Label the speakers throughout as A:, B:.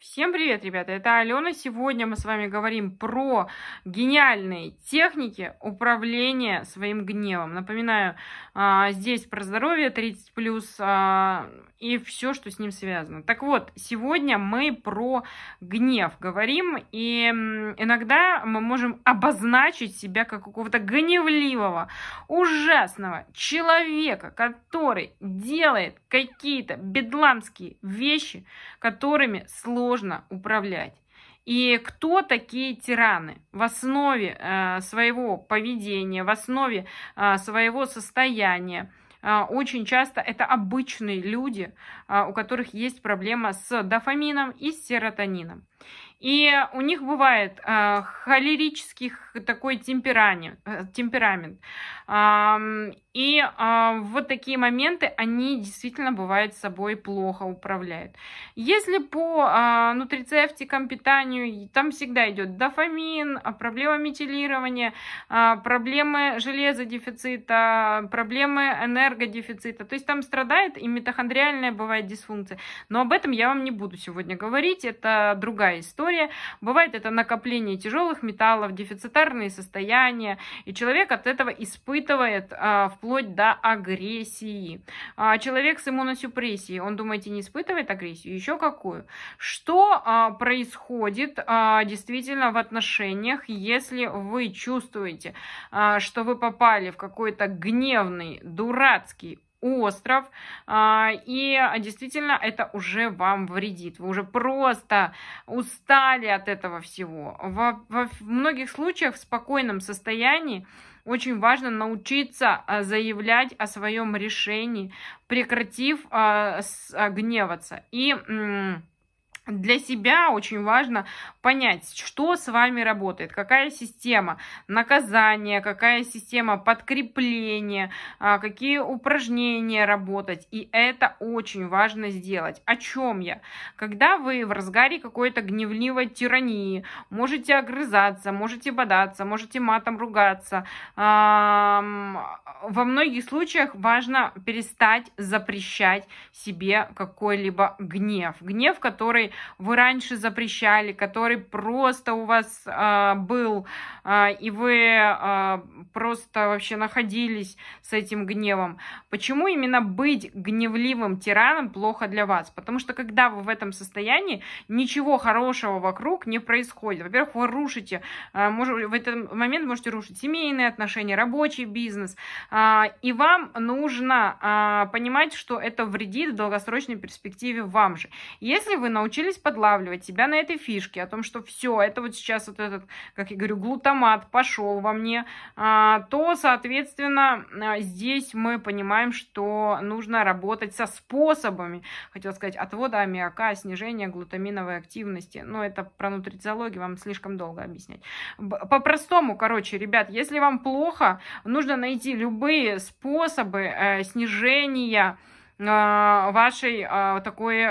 A: Всем привет, ребята! Это Алена. Сегодня мы с вами говорим про гениальные техники управления своим гневом. Напоминаю, а, здесь про здоровье 30+, и все, что с ним связано. Так вот, сегодня мы про гнев говорим, и иногда мы можем обозначить себя как какого-то гневливого, ужасного человека, который делает какие-то бедламские вещи, которыми сложно управлять. И кто такие тираны? В основе э, своего поведения, в основе э, своего состояния а, очень часто это обычные люди, а, у которых есть проблема с дофамином и серотонином. И у них бывает а, э, холерический такой темперамент. темперамент. Э, и э, вот такие моменты, они действительно бывают собой плохо управляют. Если по э, нутрицептикам, питанию, там всегда идет дофамин, проблема метилирования, э, проблемы железодефицита, проблемы энергодефицита. То есть там страдает и митохондриальная бывает дисфункция. Но об этом я вам не буду сегодня говорить, это другая история история. Бывает это накопление тяжелых металлов, дефицитарные состояния, и человек от этого испытывает а, вплоть до агрессии. А человек с иммуносупрессией, он, думаете, не испытывает агрессию? Еще какую? Что а, происходит а, действительно в отношениях, если вы чувствуете, а, что вы попали в какой-то гневный, дурацкий, остров, а, и а, действительно это уже вам вредит. Вы уже просто устали от этого всего. Во, многих случаях в спокойном состоянии очень важно научиться а, заявлять о своем решении, прекратив гневаться. И для себя очень важно понять, что с вами работает, какая система наказания, какая система подкрепления, а, какие упражнения работать. И это очень важно сделать. О чем я? Когда вы в разгаре какой-то гневливой тирании, можете огрызаться, можете бодаться, можете матом ругаться, во многих случаях важно перестать запрещать себе какой-либо гнев. Гнев, который вы раньше запрещали, который просто у вас э, был, э, и вы э, просто вообще находились с этим гневом. Почему именно быть гневливым тираном плохо для вас? Потому что когда вы в этом состоянии, ничего хорошего вокруг не происходит. Во-первых, вы рушите, э, может, в этот момент можете рушить семейные отношения, рабочий бизнес, э, и вам нужно э, понимать, что это вредит в долгосрочной перспективе вам же. Если вы научились научились подлавливать себя на этой фишке, о том, что все, это вот сейчас вот этот, как я говорю, глутамат пошел во мне, а, то, соответственно, а, здесь мы понимаем, что нужно работать со способами, хотел сказать, отвода аммиака, снижение глутаминовой активности. Но это про нутрициологию вам слишком долго объяснять. По-простому, короче, ребят, если вам плохо, нужно найти любые способы э, снижения а, вашей такой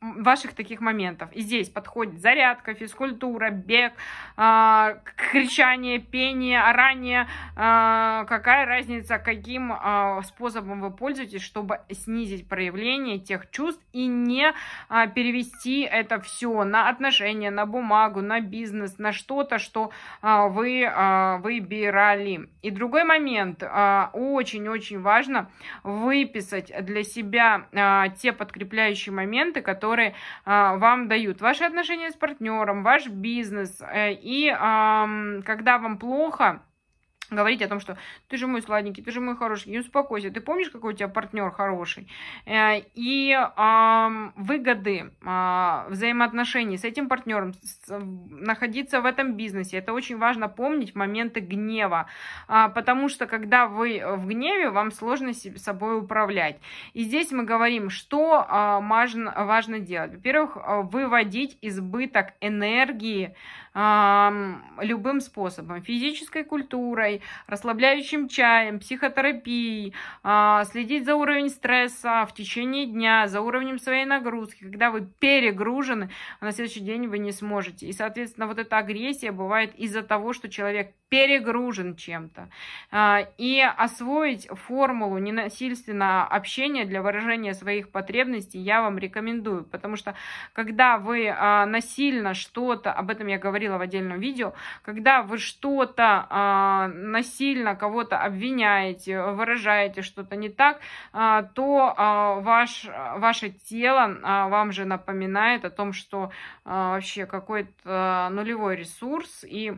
A: ваших таких моментов. И здесь подходит зарядка, физкультура, бег, э, кричание, пение, орание. Э, какая разница, каким э, способом вы пользуетесь, чтобы снизить проявление тех чувств и не э, перевести это все на отношения, на бумагу, на бизнес, на что-то, что э, вы э, выбирали. И другой момент. Очень-очень э, важно выписать для себя э, те подкрепляющие моменты, которые которые а, вам дают. Ваши отношения с партнером, ваш бизнес. Э, и а, когда вам плохо, говорить о том, что ты же мой сладенький, ты же мой хороший, не успокойся, ты помнишь, какой у тебя партнер хороший? Э, и выгоды а, взаимоотношений с этим партнером, находиться в этом бизнесе, это очень важно помнить в моменты гнева, а, потому что когда вы э, в гневе, вам сложно себе, собой управлять. И здесь мы говорим, что а, важно, делать. Во-первых, э, выводить избыток энергии любым способом, физической культурой, расслабляющим чаем, психотерапией, а, следить за уровнем стресса в течение дня, за уровнем своей нагрузки. Когда вы перегружены, а на следующий день вы не сможете. И, соответственно, вот эта агрессия бывает из-за того, что человек перегружен чем-то. А, и освоить формулу ненасильственного общения для выражения своих потребностей я вам рекомендую, потому что когда вы насильно что-то, об этом я говорила в отдельном видео, когда вы что-то насильно кого-то обвиняете, выражаете что-то не так, а, то а, ваш, ваше тело а, вам же напоминает о том, что вообще какой-то нулевой ресурс и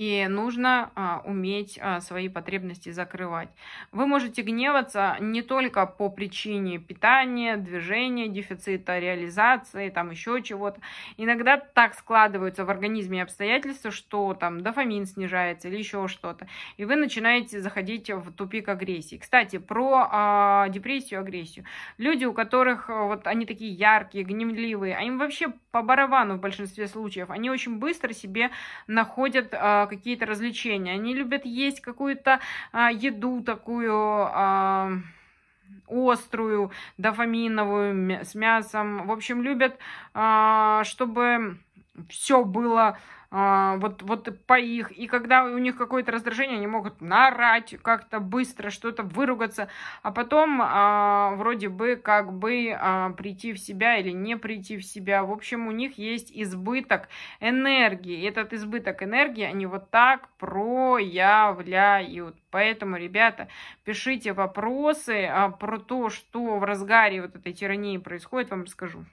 A: и нужно а, уметь а, свои потребности закрывать. Вы можете гневаться не только по причине питания, движения, дефицита, реализации, там еще чего-то. Иногда так складываются в организме обстоятельства, что там дофамин снижается или еще что-то, и вы начинаете заходить в тупик агрессии. Кстати, про а, депрессию, агрессию. Люди, у которых а, вот они такие яркие, гневливые, а им вообще по барабану в большинстве случаев, они очень быстро себе находят а, какие-то развлечения, они любят есть какую-то а, еду такую... А, острую, дофаминовую, с мясом. В общем, любят, а, чтобы все было а, вот, вот по их. И когда у них какое-то раздражение, они могут нарать как-то быстро, что-то выругаться, а потом а, вроде бы как бы а, прийти в себя или не прийти в себя. В общем, у них есть избыток энергии. этот избыток энергии они вот так проявляют. Поэтому, ребята, пишите вопросы а, про то, что в разгаре вот этой тирании происходит, вам расскажу.